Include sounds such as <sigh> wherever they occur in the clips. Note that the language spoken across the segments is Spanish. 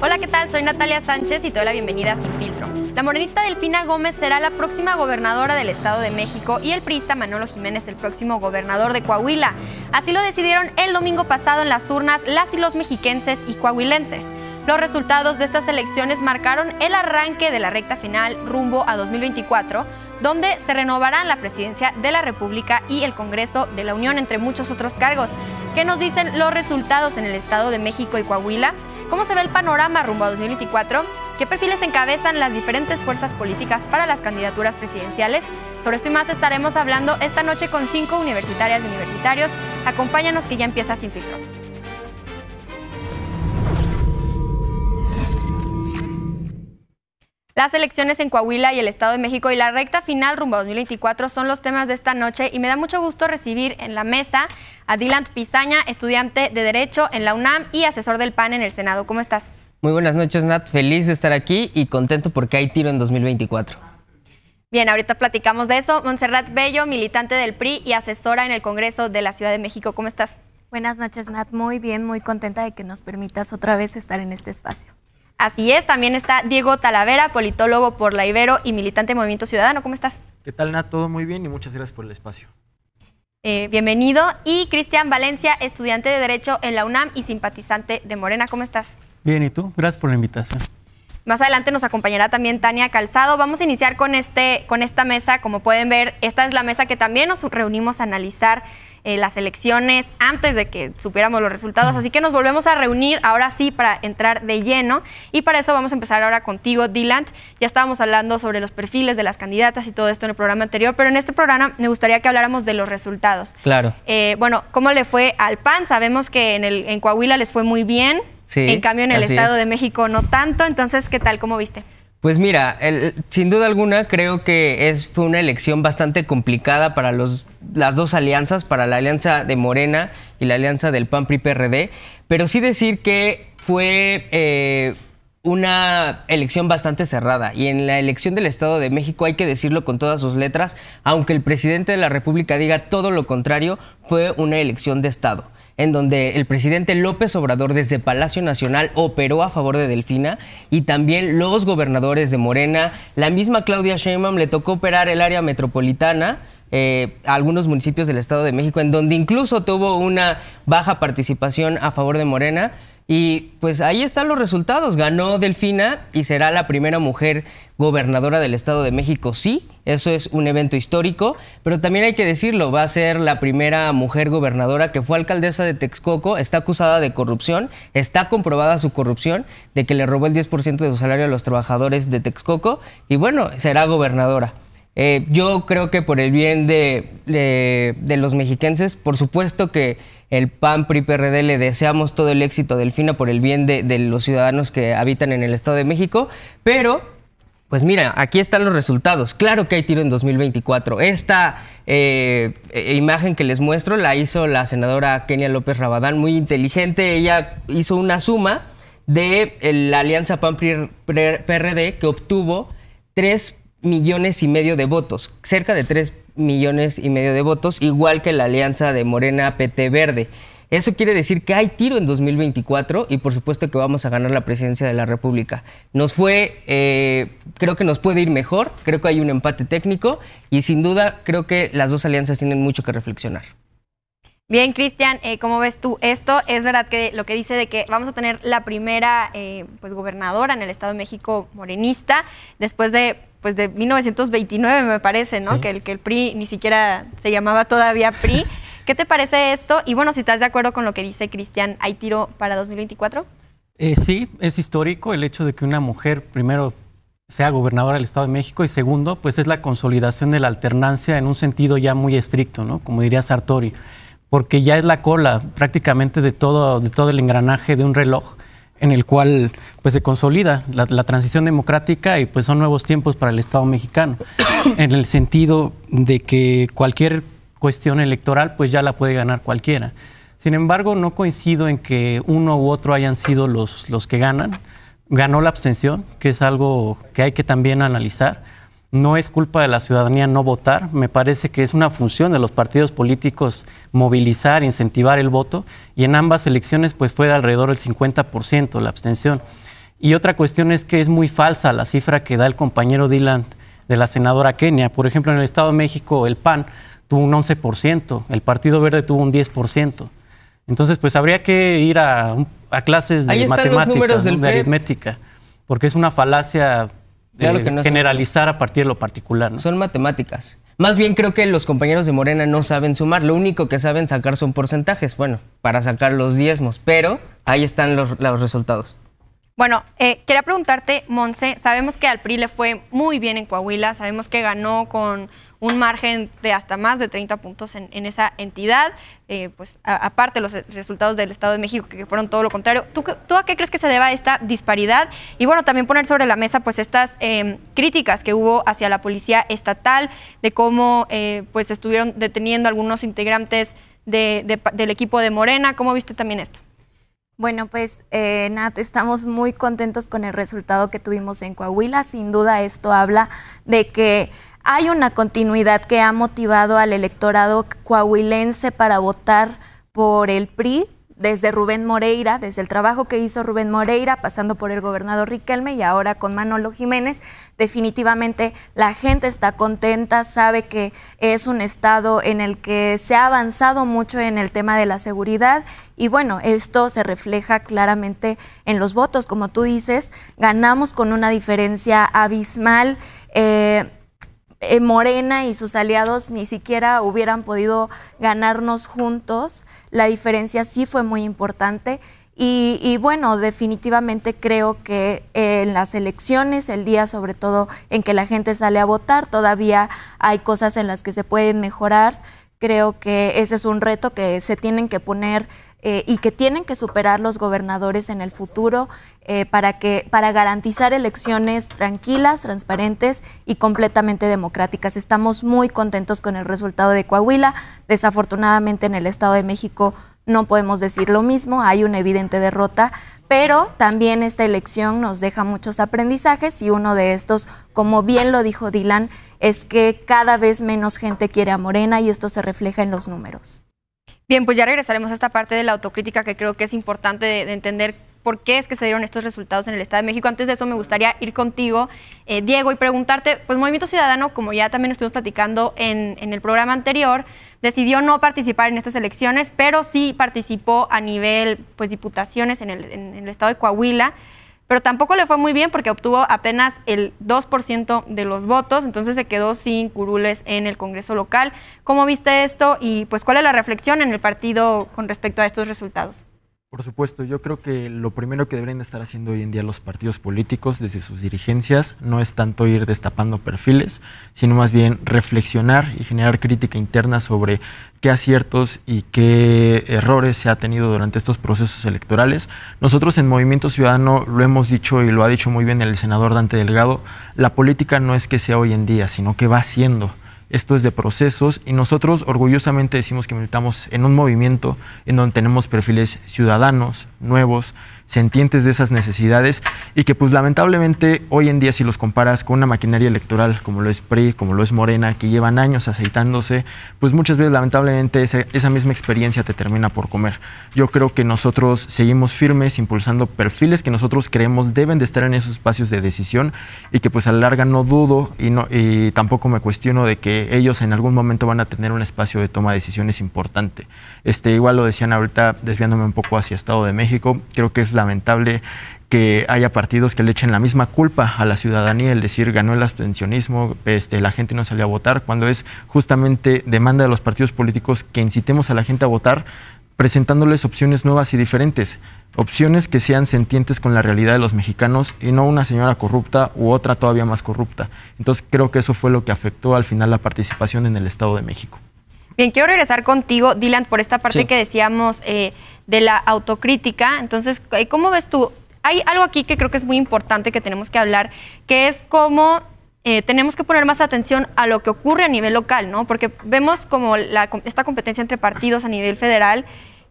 Hola, ¿qué tal? Soy Natalia Sánchez y te doy la bienvenida a Sin Filtro. La morenista Delfina Gómez será la próxima gobernadora del Estado de México y el priista Manolo Jiménez el próximo gobernador de Coahuila. Así lo decidieron el domingo pasado en las urnas las y los mexiquenses y coahuilenses. Los resultados de estas elecciones marcaron el arranque de la recta final rumbo a 2024, donde se renovarán la presidencia de la República y el Congreso de la Unión, entre muchos otros cargos. ¿Qué nos dicen los resultados en el Estado de México y Coahuila? ¿Cómo se ve el panorama rumbo a 2024? ¿Qué perfiles encabezan las diferentes fuerzas políticas para las candidaturas presidenciales? Sobre esto y más estaremos hablando esta noche con cinco universitarias y universitarios. Acompáñanos que ya empieza Sin Filtro. Las elecciones en Coahuila y el Estado de México y la recta final rumbo a 2024 son los temas de esta noche y me da mucho gusto recibir en la mesa a Dylan Pizaña, estudiante de Derecho en la UNAM y asesor del PAN en el Senado. ¿Cómo estás? Muy buenas noches, Nat. Feliz de estar aquí y contento porque hay tiro en 2024. Bien, ahorita platicamos de eso. Montserrat Bello, militante del PRI y asesora en el Congreso de la Ciudad de México. ¿Cómo estás? Buenas noches, Nat. Muy bien, muy contenta de que nos permitas otra vez estar en este espacio. Así es, también está Diego Talavera, politólogo por la Ibero y militante Movimiento Ciudadano. ¿Cómo estás? ¿Qué tal, Nat? Todo muy bien y muchas gracias por el espacio. Eh, bienvenido. Y Cristian Valencia, estudiante de Derecho en la UNAM y simpatizante de Morena. ¿Cómo estás? Bien, ¿y tú? Gracias por la invitación. Más adelante nos acompañará también Tania Calzado. Vamos a iniciar con, este, con esta mesa. Como pueden ver, esta es la mesa que también nos reunimos a analizar eh, las elecciones antes de que supiéramos los resultados. Así que nos volvemos a reunir ahora sí para entrar de lleno y para eso vamos a empezar ahora contigo, Dylan. Ya estábamos hablando sobre los perfiles de las candidatas y todo esto en el programa anterior, pero en este programa me gustaría que habláramos de los resultados. Claro. Eh, bueno, ¿cómo le fue al PAN? Sabemos que en, el, en Coahuila les fue muy bien. en cambio, en el Estado de México no tanto. Entonces, ¿qué tal? ¿Cómo viste? Pues mira, sin duda alguna creo que es, fue una elección bastante complicada para los, las dos alianzas, para la alianza de Morena y la alianza del PAN-PRI-PRD, pero sí decir que fue eh, una elección bastante cerrada y en la elección del Estado de México hay que decirlo con todas sus letras, aunque el presidente de la República diga todo lo contrario, fue una elección de Estado en donde el presidente López Obrador desde Palacio Nacional operó a favor de Delfina y también los gobernadores de Morena. La misma Claudia Sheinbaum le tocó operar el área metropolitana. Eh, algunos municipios del Estado de México, en donde incluso tuvo una baja participación a favor de Morena. Y pues ahí están los resultados. Ganó Delfina y será la primera mujer gobernadora del Estado de México. Sí, eso es un evento histórico, pero también hay que decirlo, va a ser la primera mujer gobernadora que fue alcaldesa de Texcoco, está acusada de corrupción, está comprobada su corrupción, de que le robó el 10% de su salario a los trabajadores de Texcoco y bueno, será gobernadora. Eh, yo creo que por el bien de, los mexiquenses, por supuesto que el PAN, PRI, PRD le deseamos todo el éxito a Delfina por el bien de, los ciudadanos que habitan en el Estado de México, pero pues mira, aquí están los resultados. Claro que hay tiro en 2024. Esta eh, e, imagen que les muestro la hizo la senadora Kenia López Rabadán, muy inteligente. Ella hizo una suma de la alianza PAN-PRD que obtuvo tres millones y medio de votos, cerca de tres millones y medio de votos, igual que la alianza de Morena PT Verde. Eso quiere decir que hay tiro en 2024 y por supuesto que vamos a ganar la presidencia de la República. Nos fue, eh, creo que nos puede ir mejor, creo que hay un empate técnico y sin duda creo que las dos alianzas tienen mucho que reflexionar. Bien, Cristian, eh, ¿cómo ves tú esto? Es verdad que lo que dice de que vamos a tener la primera eh, pues, gobernadora en el Estado de México morenista, después de pues de 1929 me parece, ¿no? Que, el, que el PRI ni siquiera se llamaba todavía PRI. <laughs> ¿Qué te parece esto? Y bueno, si estás de acuerdo con lo que dice Cristian, ¿hay tiro para 2024? Eh, sí, es histórico el hecho de que una mujer primero sea gobernadora del Estado de México y segundo, pues es la consolidación de la alternancia en un sentido ya muy estricto, ¿no? Como diría Sartori, porque ya es la cola prácticamente de todo, de todo el engranaje de un reloj en el cual pues se consolida la, transición democrática y pues son nuevos tiempos para el Estado mexicano, <coughs> en el sentido de que cualquier cuestión electoral pues ya la puede ganar cualquiera. Sin embargo, no coincido en que uno u otro hayan sido los, los que ganan. Ganó la abstención, que es algo que hay que también analizar no es culpa de la ciudadanía no votar, me parece que es una función de los partidos políticos movilizar, incentivar el voto, y en ambas elecciones pues fue de alrededor del 50% la abstención. Y otra cuestión es que es muy falsa la cifra que da el compañero Dylan de la senadora Kenia. Por ejemplo, en el Estado de México el PAN tuvo un 11%, el Partido Verde tuvo un 10%. Entonces, pues habría que ir a, clases de matemáticas, de e aritmética, porque es una falacia eh, generalizar a partir de lo particular. Son matemáticas. Más bien creo que los compañeros de Morena no saben sumar, lo único que saben sacar son porcentajes, bueno, para sacar los diezmos, pero ahí están los, resultados. Bueno, eh, quería preguntarte, Monse, sabemos que al PRI le fue muy bien en Coahuila, sabemos que ganó con un margen de hasta más de 30 puntos en, esa entidad, eh, pues aparte los resultados del Estado de México que fueron todo lo contrario. ¿Tú, ¿Tú, a qué crees que se deba esta disparidad? Y bueno, también poner sobre la mesa pues estas em, críticas que hubo hacia la policía estatal, de cómo eh, pues estuvieron deteniendo algunos integrantes del equipo de Morena. ¿Cómo viste también esto? Bueno, pues eh, Nat, estamos muy contentos con el resultado que tuvimos en Coahuila. Sin duda esto habla de que hay una continuidad que ha motivado al electorado coahuilense para votar por el PRI, desde Rubén Moreira, desde el trabajo que hizo Rubén Moreira, pasando por el gobernador Riquelme y ahora con Manolo Jiménez, definitivamente la gente está contenta, sabe que es un estado en el que se ha avanzado mucho en el tema de la seguridad y bueno, esto se refleja claramente en los votos, como tú dices, ganamos con una diferencia abismal. Eh, eh, Morena y sus aliados ni siquiera hubieran podido ganarnos juntos. La diferencia sí fue muy importante. Y, bueno, definitivamente creo que eh, en las elecciones, el día sobre todo en que la gente sale a votar, todavía hay cosas en las que se pueden mejorar. Creo que ese es un reto que se tienen que poner eh, y que tienen que superar los gobernadores en el futuro eh, para, que, para garantizar elecciones tranquilas, transparentes y completamente democráticas. Estamos muy contentos con el resultado de Coahuila. Desafortunadamente en el Estado de México no podemos decir lo mismo, hay una evidente derrota, pero también esta elección nos deja muchos aprendizajes y uno de estos, como bien lo dijo Dylan, es que cada vez menos gente quiere a Morena y esto se refleja en los números. Bien, pues ya regresaremos a esta parte de la autocrítica que creo que es importante de, entender por qué es que se dieron estos resultados en el Estado de México. Antes de eso, me gustaría ir contigo, eh, Diego, y preguntarte, pues Movimiento Ciudadano, como ya también estuvimos platicando en, el programa anterior, decidió no participar en estas elecciones, pero sí participó a nivel, pues, diputaciones en el, en el Estado de Coahuila pero tampoco le fue muy bien porque obtuvo apenas el 2% de los votos, entonces se quedó sin curules en el Congreso local. ¿Cómo viste esto y pues cuál es la reflexión en el partido con respecto a estos resultados? Por supuesto, yo creo que lo primero que deberían estar haciendo hoy en día los partidos políticos desde sus dirigencias no es tanto ir destapando perfiles, sino más bien reflexionar y generar crítica interna sobre qué aciertos y qué errores se ha tenido durante estos procesos electorales. Nosotros en Movimiento Ciudadano lo hemos dicho y lo ha dicho muy bien el senador Dante Delgado, la política no es que sea hoy en día, sino que va siendo esto es de procesos y nosotros orgullosamente decimos que militamos en un movimiento en donde tenemos perfiles ciudadanos, nuevos, sentientes de esas necesidades y que pues lamentablemente hoy en día si los comparas con una maquinaria electoral como lo es PRI, como lo es Morena, que llevan años aceitándose, pues muchas veces lamentablemente esa, misma experiencia te termina por comer. Yo creo que nosotros seguimos firmes impulsando perfiles que nosotros creemos deben de estar en esos espacios de decisión y que pues a la larga no dudo y, no, y tampoco me cuestiono de que ellos en algún momento van a tener un espacio de toma de decisiones importante. Este, igual lo decían ahorita desviándome un poco hacia Estado de México, creo que es lamentable que haya partidos que le echen la misma culpa a la ciudadanía, el decir ganó el abstencionismo, este, la gente no salió a votar, cuando es justamente demanda de los partidos políticos que incitemos a la gente a votar presentándoles opciones nuevas y diferentes, opciones que sean sentientes con la realidad de los mexicanos y no una señora corrupta u otra todavía más corrupta. Entonces creo que eso fue lo que afectó al final la participación en el Estado de México. Bien, quiero regresar contigo, Dylan, por esta parte que decíamos... Eh, de la autocrítica. Entonces, eh, ¿cómo ves tú? Hay algo aquí que creo que es muy importante que tenemos que hablar, que es cómo eh, tenemos que poner más atención a lo que ocurre a nivel local, ¿no? Porque vemos como la, esta competencia entre partidos a nivel federal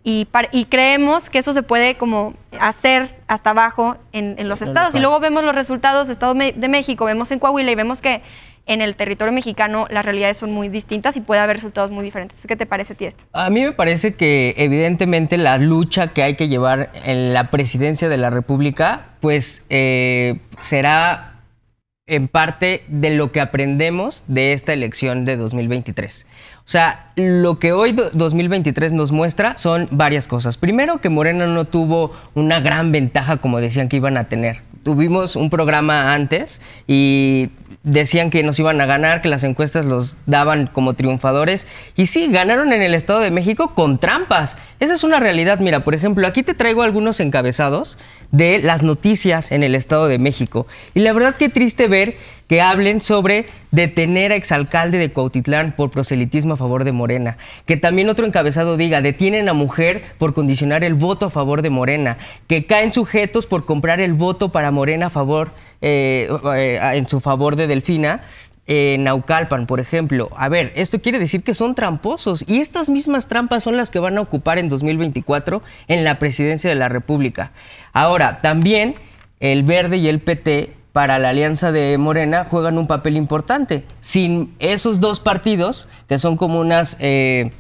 y, y, creemos que eso se puede como hacer hasta abajo en, en los estados. Y luego vemos los resultados de Estado de México, vemos en Coahuila y vemos que en el territorio mexicano las realidades son muy distintas y puede haber resultados muy diferentes. ¿Qué te parece a ti esto? A mí me parece que evidentemente la lucha que hay que llevar en la presidencia de la República, pues eh, será en parte de lo que aprendemos de esta elección de 2023. O sea, lo que hoy 2023 nos muestra son varias cosas. Primero, que Moreno no tuvo una gran ventaja como decían que iban a tener. Tuvimos un programa antes y decían que nos iban a ganar, que las encuestas los daban como triunfadores. Y sí, ganaron en el Estado de México con trampas. Esa es una realidad. Mira, por ejemplo, aquí te traigo algunos encabezados de las noticias en el Estado de México. Y la verdad que triste ver que hablen sobre detener a exalcalde de Cuautitlán por proselitismo a favor de Morena. Que también otro encabezado diga, detienen a mujer por condicionar el voto a favor de Morena. Que caen sujetos por comprar el voto para Morena a favor, eh, eh, en su favor de Delfina. Eh, en Naucalpan, por ejemplo. A ver, esto quiere decir que son tramposos y estas mismas trampas son las que van a ocupar en 2024 en la presidencia de la República. Ahora, también el Verde y el PT para la alianza de Morena juegan un papel importante. Sin esos dos partidos, que son como unas eh,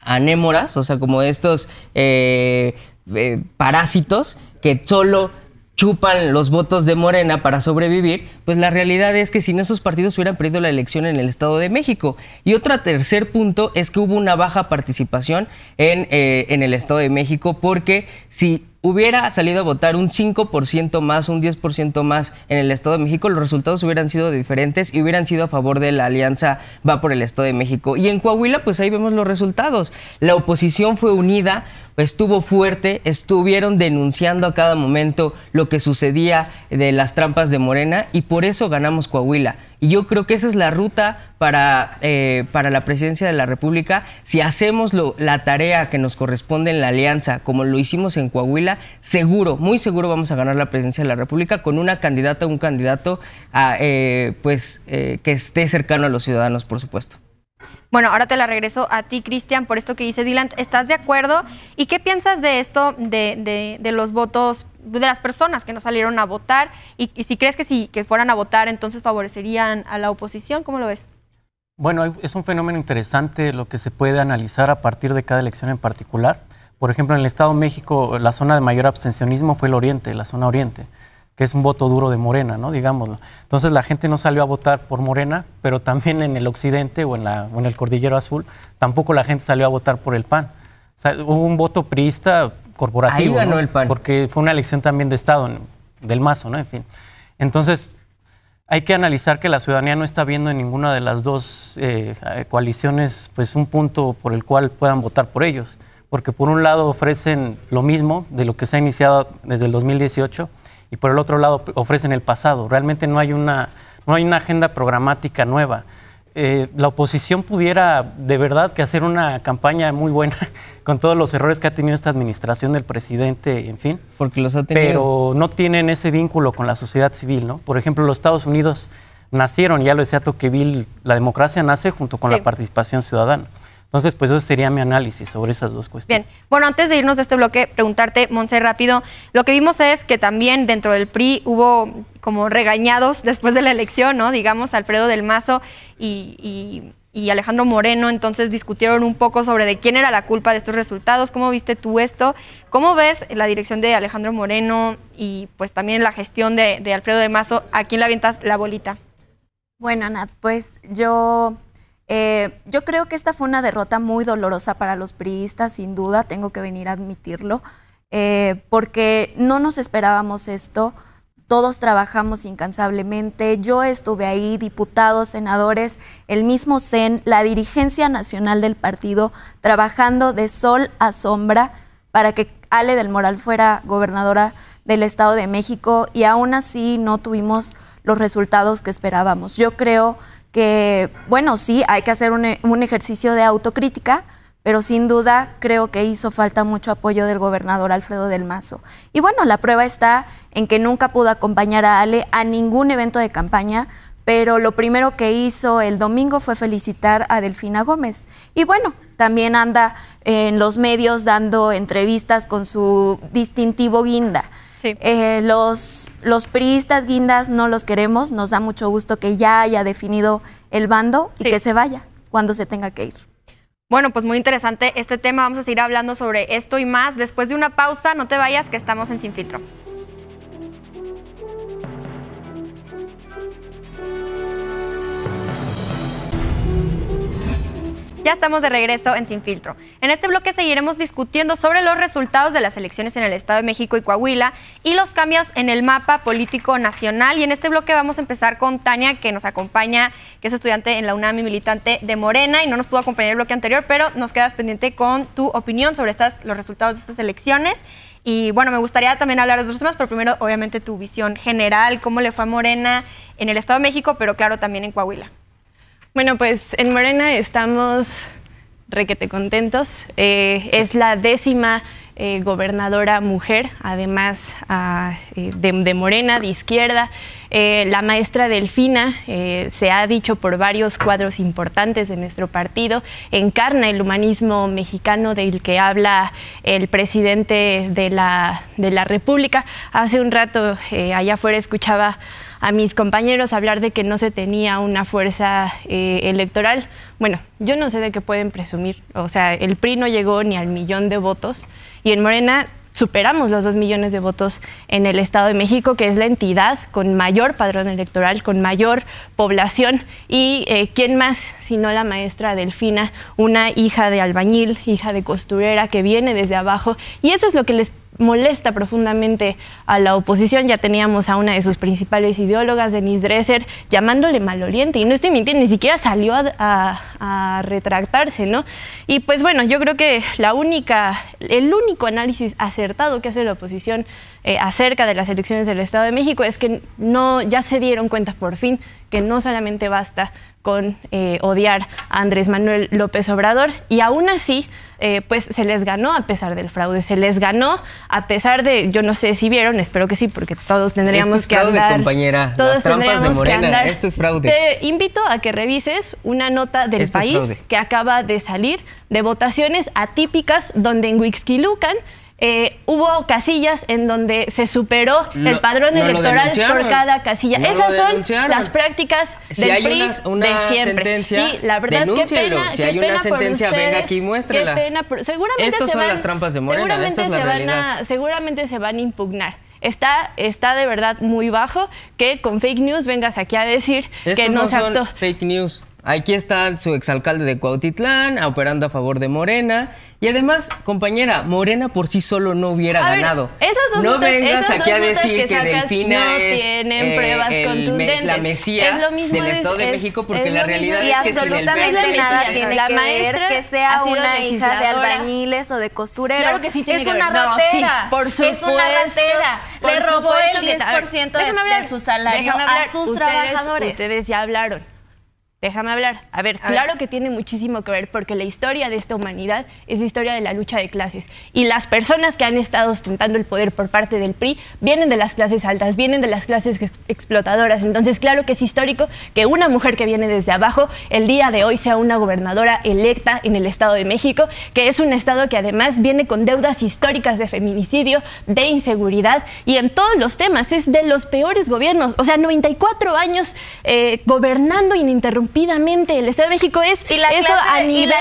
anémoras, o sea, como estos eh, eh, parásitos que solo chupan los votos de Morena para sobrevivir, pues la realidad es que sin esos partidos hubieran perdido la elección en el Estado de México. Y otro tercer punto es que hubo una baja participación en, en el Estado de México porque si hubiera salido a votar un 5% más, un 10% más en el Estado de México, los resultados hubieran sido diferentes y hubieran sido a favor de la alianza Va por el Estado de México. Y en Coahuila, pues ahí vemos los resultados. La oposición fue unida, estuvo fuerte, estuvieron denunciando a cada momento lo que sucedía de las trampas de Morena y por eso ganamos Coahuila. Y yo creo que esa es la ruta para, eh, para la presidencia de la República. Si hacemos lo, la tarea que nos corresponde en la alianza, como lo hicimos en Coahuila, seguro, muy seguro vamos a ganar la presidencia de la República con una candidata o un candidato ah, eh, pues, eh, que esté cercano a los ciudadanos, por supuesto. Bueno, ahora te la regreso a ti, Cristian, por esto que dice Dylan. ¿Estás de acuerdo? ¿Y qué piensas de esto, de, de, de los votos de las personas que no salieron a votar y, si crees que si que fueran a votar entonces favorecerían a la oposición, ¿cómo lo ves? Bueno, es un fenómeno interesante lo que se puede analizar a partir de cada elección en particular. Por ejemplo, en el Estado de México la zona de mayor abstencionismo fue el Oriente, la zona Oriente, que es un voto duro de Morena, ¿no? Digámoslo. Entonces la gente no salió a votar por Morena, pero también en el Occidente o en, la, o en el Cordillero Azul tampoco la gente salió a votar por el PAN hubo un voto priista corporativo. Porque fue una elección también de Estado, del mazo, ¿no? En fin. Entonces, hay que analizar que la ciudadanía no está viendo en ninguna de las dos eh, coaliciones pues un punto por el cual puedan votar por ellos. Porque por un lado ofrecen lo mismo de lo que se ha iniciado desde el 2018 y por el otro lado ofrecen el pasado. Realmente no hay una, no hay una agenda programática nueva. Eh, la oposición pudiera de verdad que hacer una campaña muy buena <laughs> con todos los errores que ha tenido esta administración del presidente, en fin. Porque los ha tenido. Pero no tienen ese vínculo con la sociedad civil, ¿no? Por ejemplo, los Estados Unidos nacieron, ya lo decía Toqueville, la democracia nace junto con la participación ciudadana. Entonces, pues eso sería mi análisis sobre esas dos cuestiones. Bien, bueno, antes de irnos de este bloque, preguntarte, Monse, rápido, lo que vimos es que también dentro del PRI hubo como regañados <laughs> después de la elección, ¿no? Digamos, Alfredo del Mazo y, Alejandro Moreno, entonces discutieron un poco sobre de quién era la culpa de estos resultados, cómo viste tú esto, cómo ves la dirección de Alejandro Moreno y pues también la gestión de, Alfredo del Mazo, ¿a quién le avientas la bolita? Bueno, Nat, pues yo eh, yo creo que esta fue una derrota muy dolorosa para los priistas, sin duda, tengo que venir a admitirlo, eh, porque no nos esperábamos esto, todos trabajamos incansablemente, yo estuve ahí, diputados, senadores, el mismo Sen, la dirigencia nacional del partido, trabajando de sol a sombra para que Ale del Moral fuera gobernadora del Estado de México y aún así no tuvimos los resultados que esperábamos. Yo creo que, bueno, sí, hay que hacer un, un ejercicio de autocrítica, pero sin duda creo que hizo falta mucho apoyo del gobernador Alfredo del Mazo. Y bueno, la prueba está en que nunca pudo acompañar a Ale a ningún evento de campaña, pero lo primero que hizo el domingo fue felicitar a Delfina Gómez. Y bueno, también anda en los medios dando entrevistas con su distintivo guinda. Eh, los, los priistas guindas no los queremos, nos da mucho gusto que ya haya definido el bando y que se vaya cuando se tenga que ir. Bueno, pues muy interesante este tema, vamos a seguir hablando sobre esto y más después de una pausa, no te vayas que estamos en Sin Filtro. Ya estamos de regreso en Sin Filtro. En este bloque seguiremos discutiendo sobre los resultados de las elecciones en el Estado de México y Coahuila y los cambios en el mapa político nacional. Y en este bloque vamos a empezar con Tania, que nos acompaña, que es estudiante en la UNAM y militante de Morena y no nos pudo acompañar el bloque anterior, pero nos quedas pendiente con tu opinión sobre los resultados de estas elecciones. Y bueno, me gustaría también hablar de otros temas, pero primero, obviamente, tu visión general, cómo le fue a Morena en el Estado de México, pero claro, también en Coahuila. Bueno, pues en Morena estamos requete contentos. Eh, es la décima eh, gobernadora mujer, además ah, eh, de, Morena, de izquierda. la maestra Delfina, se ha dicho por varios cuadros importantes de nuestro partido, encarna el humanismo mexicano del que habla el presidente de la, de la República. Hace un rato allá afuera escuchaba a mis compañeros hablar de que no se tenía una fuerza eh, electoral. Bueno, yo no sé de qué pueden presumir. O sea, el PRI no llegó ni al millón de votos y en Morena superamos los dos millones de votos en el Estado de México, que es la entidad con mayor padrón electoral, con mayor población. ¿Y eh, quién más, sino la maestra Delfina, una hija de albañil, hija de costurera que viene desde abajo? Y eso es lo que les molesta profundamente a la oposición. Ya teníamos a una de sus principales ideólogas, Denise Dresser, llamándole maloliente. Y no estoy mintiendo, ni siquiera salió a, retractarse, ¿no? Y pues bueno, yo creo que la única, el único análisis acertado que hace la oposición eh, acerca de las elecciones del Estado de México es que no, ya se dieron cuenta por fin que no solamente basta con eh, odiar a Andrés Manuel López Obrador y aún así eh, pues se les ganó a pesar del fraude, se les ganó a pesar de, yo no sé si vieron, espero que sí, porque todos tendríamos que compañera. trampas de Morena. Esto es fraude. Te invito a que revises una nota del país que acaba de salir de votaciones atípicas donde en Huixquilucan eh, hubo casillas en donde se superó el padrón electoral por cada casilla. Esas son las prácticas del PRI de siempre. Y la verdad, qué pena, si hay una sentencia, venga aquí, muéstrala. Qué pena Estos son las trampas de Morena, seguramente, es la se van a, seguramente se van a impugnar está, está de verdad muy bajo que con fake news vengas aquí a decir que no, se son Fake news. Aquí está su exalcalde de Cuautitlán operando a favor de Morena. Y además, compañera, Morena por sí solo no hubiera ganado. esas dos no vengas aquí a decir que, que Delfina no es tienen eh, pruebas contundentes. la mesía es del Estado de México porque la realidad y es que absolutamente nada tiene que ver que sea una hija de albañiles o de costureros. Claro que sí tiene es una por supuesto, es una ratera. Le robó el 10% de, su salario a sus trabajadores. Ustedes ya hablaron Déjame hablar. A ver, claro que tiene muchísimo que ver porque la historia de esta humanidad es la historia de la lucha de clases. Y las personas que han estado ostentando el poder por parte del PRI vienen de las clases altas, vienen de las clases explotadoras. Entonces, claro que es histórico que una mujer que viene desde abajo el día de hoy sea una gobernadora electa en el Estado de México, que es un Estado que además viene con deudas históricas de feminicidio, de inseguridad y en todos los temas. Es de los peores gobiernos. O sea, 94 años eh, gobernando ininterrumpidamente rápidamente El Estado de México es y la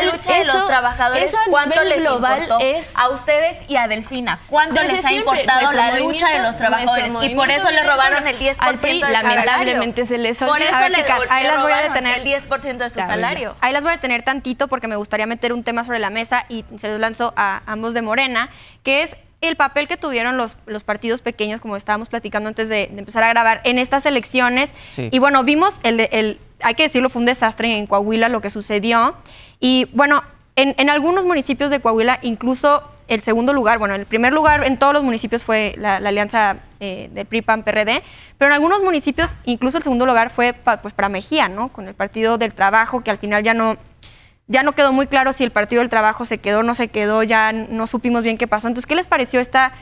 lucha de los trabajadores. ¿Cuánto les global importó es a ustedes y a Delfina? ¿Cuánto les ha importado la lucha de los trabajadores? Y por eso le robaron el 10% al PRI, lamentablemente se les olvidó. Por eso a ver, chicas, ahí las voy a detener el 10% de su salario. Ahí las voy a detener tantito porque me gustaría meter un tema sobre la mesa y se los lanzo a ambos de Morena, que es el papel que tuvieron los, los partidos pequeños, como estábamos platicando antes de, empezar a grabar, en estas elecciones. Y bueno, vimos el, el hay que decirlo, fue un desastre en Coahuila lo que sucedió. Y bueno, en, algunos municipios de Coahuila, incluso el segundo lugar, bueno, el primer lugar en todos los municipios fue la, alianza de eh, del pri prd pero en algunos municipios incluso el segundo lugar fue pues para Mejía, ¿no? Con el Partido del Trabajo, que al final ya no, ya no quedó muy claro si el Partido del Trabajo se quedó, o no se quedó, ya no supimos bien qué pasó. Entonces, ¿qué les pareció esta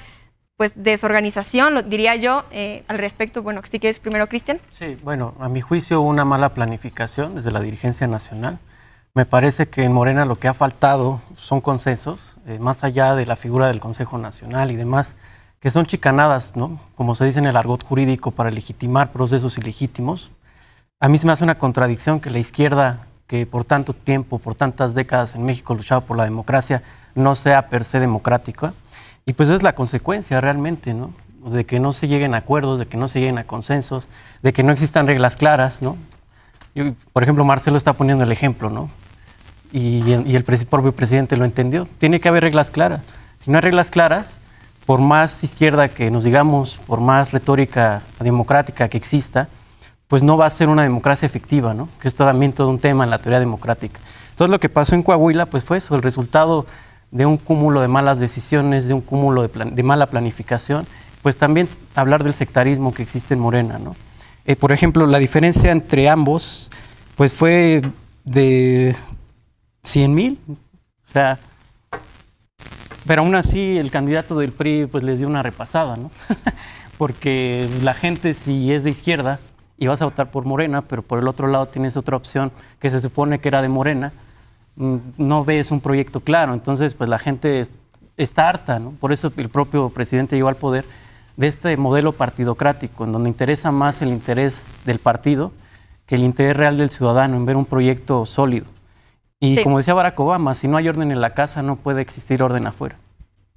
pues, desorganización, diría yo, eh, al respecto. Bueno, si que quieres primero, Cristian. Sí, bueno, a mi juicio una mala planificación desde la dirigencia nacional. Me parece que en Morena lo que ha faltado son consensos, eh, más allá de la figura del Consejo Nacional y demás, que son chicanadas, ¿no? Como se dice en el argot jurídico, para legitimar procesos ilegítimos. A mí se me hace una contradicción que la izquierda, que por tanto tiempo, por tantas décadas en México luchaba por la democracia, no sea per se democrática. Y pues es la consecuencia realmente, ¿no? De que no se lleguen a acuerdos, de que no se lleguen a consensos, de que no existan reglas claras, ¿no? por ejemplo, Marcelo está poniendo el ejemplo, ¿no? Y, y el propio presidente lo entendió. Tiene que haber reglas claras. Si no hay reglas claras, por más izquierda que nos digamos, por más retórica democrática que exista, pues no va a ser una democracia efectiva, ¿no? Que es también todo un tema en la teoría democrática. Entonces lo que pasó en Coahuila, pues fue eso, el resultado de un cúmulo de malas decisiones, de un cúmulo de, de mala planificación, pues también hablar del sectarismo que existe en Morena. Eh, por ejemplo, la diferencia entre ambos pues fue de 100.000 mil. sea, pero aún así el candidato del PRI pues les dio una repasada, ¿no? <laughs> Porque la gente si es de izquierda y vas a votar por Morena, pero por el otro lado tienes otra opción que se supone que era de Morena, Mm, no ves un proyecto claro. Entonces, pues la gente está harta, ¿no? Por eso el propio presidente llegó al poder de este modelo partidocrático, en donde interesa más el interés del partido que el interés real del ciudadano en ver un proyecto sólido. Y como decía Barack Obama, si no hay orden en la casa, no puede existir orden afuera.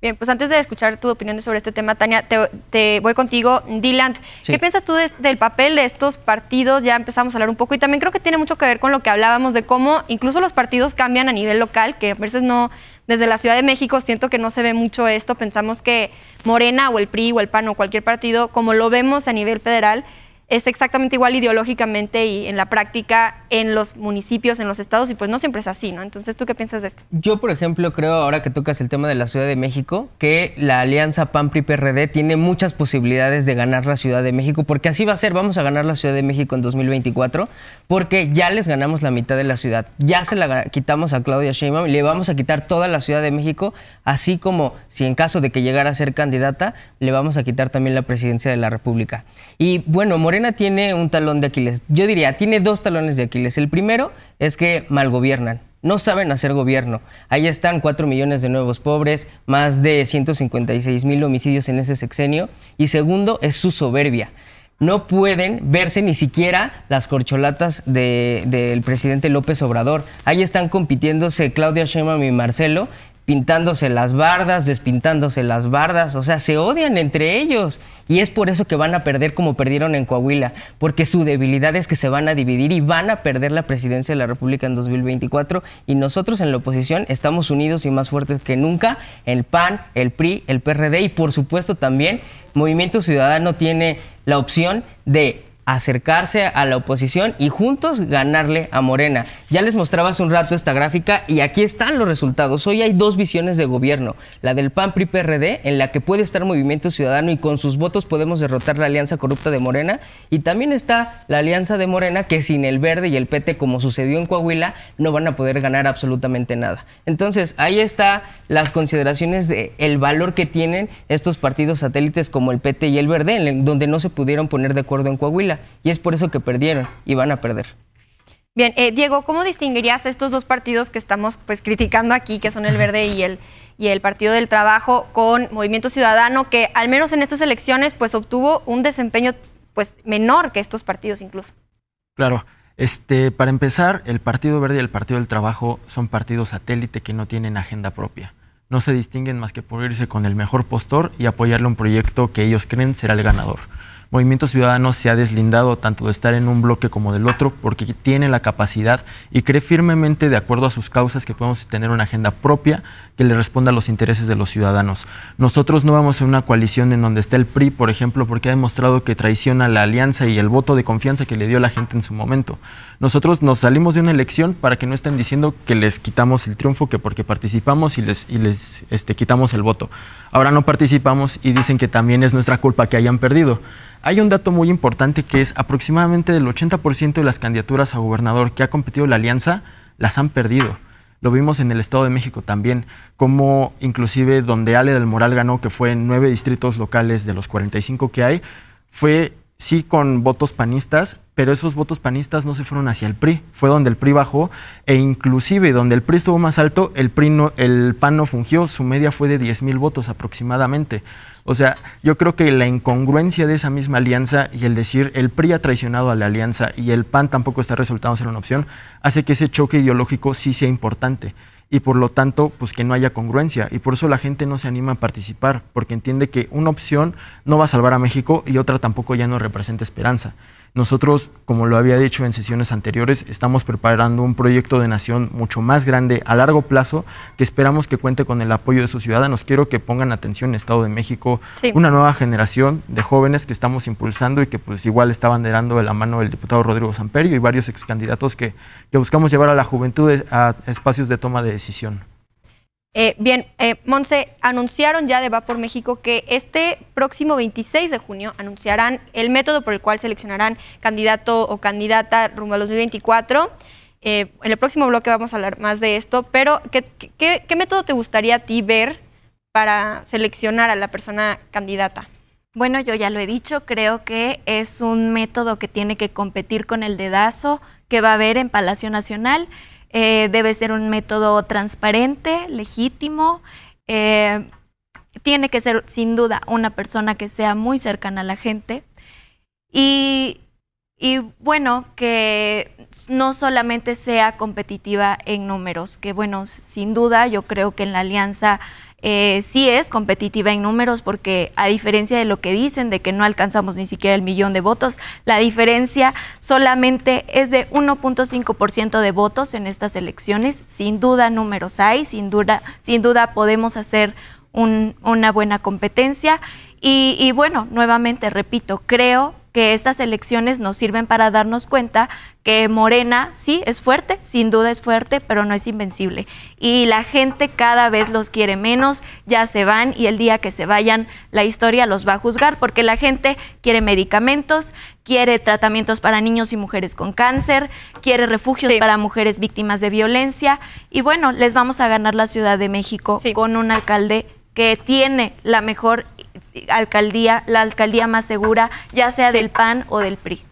Bien, pues antes de escuchar tu opinión sobre este tema, Tania, te, voy contigo. Dylan, ¿qué piensas tú del papel de estos partidos? Ya empezamos a hablar un poco y también creo que tiene mucho que ver con lo que hablábamos de cómo incluso los partidos cambian a nivel local, que a veces no, desde la Ciudad de México siento que no se ve mucho esto. Pensamos que Morena o el PRI o el PAN o cualquier partido, como lo vemos a nivel federal, es exactamente igual ideológicamente y en la práctica en los municipios, en los estados, y pues no siempre es así, ¿no? Entonces, ¿tú qué piensas de esto? Yo, por ejemplo, creo, ahora que tocas el tema de la Ciudad de México, que la alianza pan prd tiene muchas posibilidades de ganar la Ciudad de México, porque así va a ser, vamos a ganar la Ciudad de México en 2024, porque ya les ganamos la mitad de la ciudad, ya se la quitamos a Claudia Sheinbaum le vamos a quitar toda la Ciudad de México, así como si en caso de que llegara a ser candidata, le vamos a quitar también la presidencia de la República. Y bueno, Moreno tiene un talón de Aquiles. Yo diría, tiene dos talones de Aquiles. El primero es que mal gobiernan, No saben hacer gobierno. Ahí están cuatro millones de nuevos pobres, más de 156 mil homicidios en ese sexenio. Y segundo es su soberbia no pueden verse ni siquiera las corcholatas del presidente López Obrador. Ahí están compitiéndose Claudia Sheinbaum y Marcelo pintándose las bardas, despintándose las bardas, o sea, se odian entre ellos y es por eso que van a perder como perdieron en Coahuila, porque su debilidad es que se van a dividir y van a perder la presidencia de la República en 2024 y nosotros en la oposición estamos unidos y más fuertes que nunca, el PAN, el PRI, el PRD y por supuesto también Movimiento Ciudadano tiene la opción de acercarse a la oposición y juntos ganarle a Morena. Ya les mostraba hace un rato esta gráfica y aquí están los resultados. Hoy hay dos visiones de gobierno, la del PAN PRI PRD en la que puede estar Movimiento Ciudadano y con sus votos podemos derrotar la alianza corrupta de Morena y también está la alianza de Morena que sin el Verde y el PT como sucedió en Coahuila no van a poder ganar absolutamente nada. Entonces, ahí está las consideraciones de el valor que tienen estos partidos satélites como el PT y el Verde en donde no se pudieron poner de acuerdo en Coahuila y es por eso que perdieron y van a perder. Bien, eh, Diego, ¿cómo distinguirías estos dos partidos que estamos pues, criticando aquí, que son el Verde y el, Partido del Trabajo, con Movimiento Ciudadano, que al menos en estas elecciones pues obtuvo un desempeño pues menor que estos partidos incluso? Claro. Este, para empezar, el Partido Verde y el Partido del Trabajo son partidos satélite que no tienen agenda propia. No se distinguen más que por irse con el mejor postor y apoyarle un proyecto que ellos creen será el ganador. Movimiento Ciudadano se ha deslindado tanto de estar en un bloque como del otro porque tiene la capacidad y cree firmemente de acuerdo a sus causas que podemos tener una agenda propia que le responda a los intereses de los ciudadanos. Nosotros no vamos a una coalición en donde está el PRI, por ejemplo, porque ha demostrado que traiciona la alianza y el voto de confianza que le dio la gente en su momento. Nosotros nos salimos de una elección para que no estén diciendo que les quitamos el triunfo, que porque participamos y les, les este, quitamos el voto. Ahora no participamos y dicen que también es nuestra culpa que hayan perdido. Hay un dato muy importante que es aproximadamente el 80% de las candidaturas a gobernador que ha competido la alianza las han perdido. Lo vimos en el Estado de México también, como inclusive donde Ale del Moral ganó, que fue en nueve distritos locales de los 45 que hay, fue sí con votos panistas, pero esos votos panistas no se fueron hacia el PRI, fue donde el PRI bajó e inclusive donde el PRI estuvo más alto, el, PRI no, el PAN no fungió, su media fue de 10 mil votos aproximadamente. O sea, yo creo que la incongruencia de esa misma alianza y el decir el PRI ha traicionado a la alianza y el PAN tampoco está resultando ser una opción, hace que ese choque ideológico sí sea importante y por lo tanto, pues que no haya congruencia. Y por eso la gente no se anima a participar, porque entiende que una opción no va a salvar a México y otra tampoco ya no representa esperanza. Nosotros, como lo había dicho en sesiones anteriores, estamos preparando un proyecto de nación mucho más grande a largo plazo que esperamos que cuente con el apoyo de sus ciudadanos. Quiero que pongan atención en Estado de México, una nueva generación de jóvenes que estamos impulsando y que pues igual está banderando de la mano del diputado Rodrigo Samperio y varios ex candidatos que buscamos llevar a la juventud a espacios de toma de decisión. Eh, bien, eh, Monse, anunciaron ya de Va por México que este próximo 26 de junio anunciarán el método por el cual seleccionarán candidato o candidata rumbo los 2024. Eh, en el próximo bloque vamos a hablar más de esto, pero ¿qué, qué método te gustaría a ti ver para seleccionar a la persona candidata? Bueno, yo ya lo he dicho, creo que es un método que tiene que competir con el dedazo que va a haber en Palacio Nacional eh, debe ser un método transparente, legítimo. Eh, tiene que ser sin duda una persona que sea muy cercana a la gente. Y, y bueno, que no solamente sea competitiva en números, que bueno, sin duda yo creo que en la alianza eh, sí es competitiva en números porque a diferencia de lo que dicen de que no alcanzamos ni siquiera el millón de votos, la diferencia solamente es de 1.5% de votos en estas elecciones. Sin duda números hay, sin duda, sin duda podemos hacer una buena competencia. y bueno, nuevamente repito, creo que estas elecciones nos sirven para darnos cuenta que Morena sí es fuerte, sin duda es fuerte, pero no es invencible. Y la gente cada vez los quiere menos, ya se van y el día que se vayan la historia los va a juzgar porque la gente quiere medicamentos, quiere tratamientos para niños y mujeres con cáncer, quiere refugios para mujeres víctimas de violencia y bueno, les vamos a ganar la Ciudad de México con un alcalde que tiene la mejor alcaldía, la alcaldía más segura, ya sea del PAN o del PRI.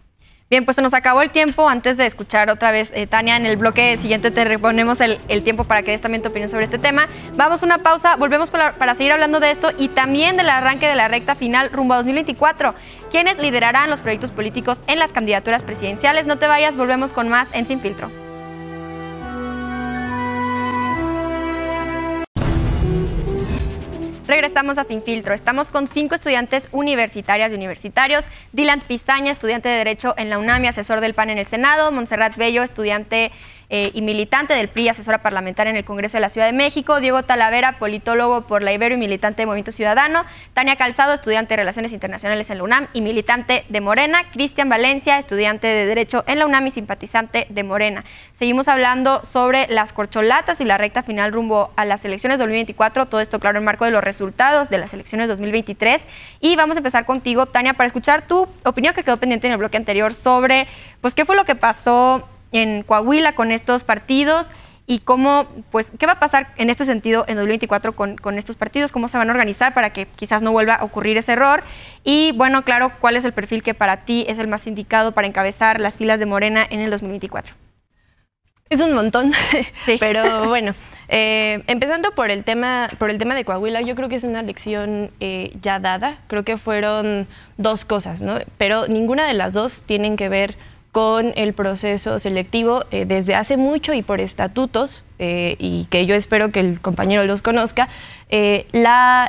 Bien, pues se nos acabó el tiempo. Antes de escuchar otra vez, eh, Tania, en el bloque siguiente te reponemos el, tiempo para que des también tu opinión sobre este tema. Vamos a una pausa, volvemos para, para, seguir hablando de esto y también del arranque de la recta final rumbo a 2024. ¿Quiénes liderarán los proyectos políticos en las candidaturas presidenciales? No te vayas, volvemos con más en Sin Filtro. Regresamos a Sin Filtro. Estamos con cinco estudiantes universitarias y universitarios. Dylan Pizaña, estudiante de Derecho en la UNAM y asesor del PAN en el Senado. Montserrat Bello, estudiante eh, y militante del PRI, asesora parlamentaria en el Congreso de la Ciudad de México, Diego Talavera, politólogo por la Ibero y militante de Movimiento Ciudadano, Tania Calzado, estudiante de Relaciones Internacionales en la UNAM y militante de Morena, Cristian Valencia, estudiante de Derecho en la UNAM y simpatizante de Morena. Seguimos hablando sobre las corcholatas y la recta final rumbo a las elecciones 2024, todo esto claro en marco de los resultados de las elecciones 2023 y vamos a empezar contigo, Tania, para escuchar tu opinión que quedó pendiente en el bloque anterior sobre, pues, qué fue lo que pasó en Coahuila con estos partidos y cómo, pues, qué va a pasar en este sentido en 2024 con, con, estos partidos, cómo se van a organizar para que quizás no vuelva a ocurrir ese error. Y bueno, claro, cuál es el perfil que para ti es el más indicado para encabezar las filas de Morena en el 2024. Es un montón, <laughs> pero <laughs> bueno, eh, empezando por el, tema, por el tema de Coahuila, yo creo que es una lección eh, ya dada. Creo que fueron dos cosas, ¿no? Pero ninguna de las dos tienen que ver con el proceso selectivo eh, desde hace mucho y por estatutos eh, y que yo espero que el compañero los conozca, eh,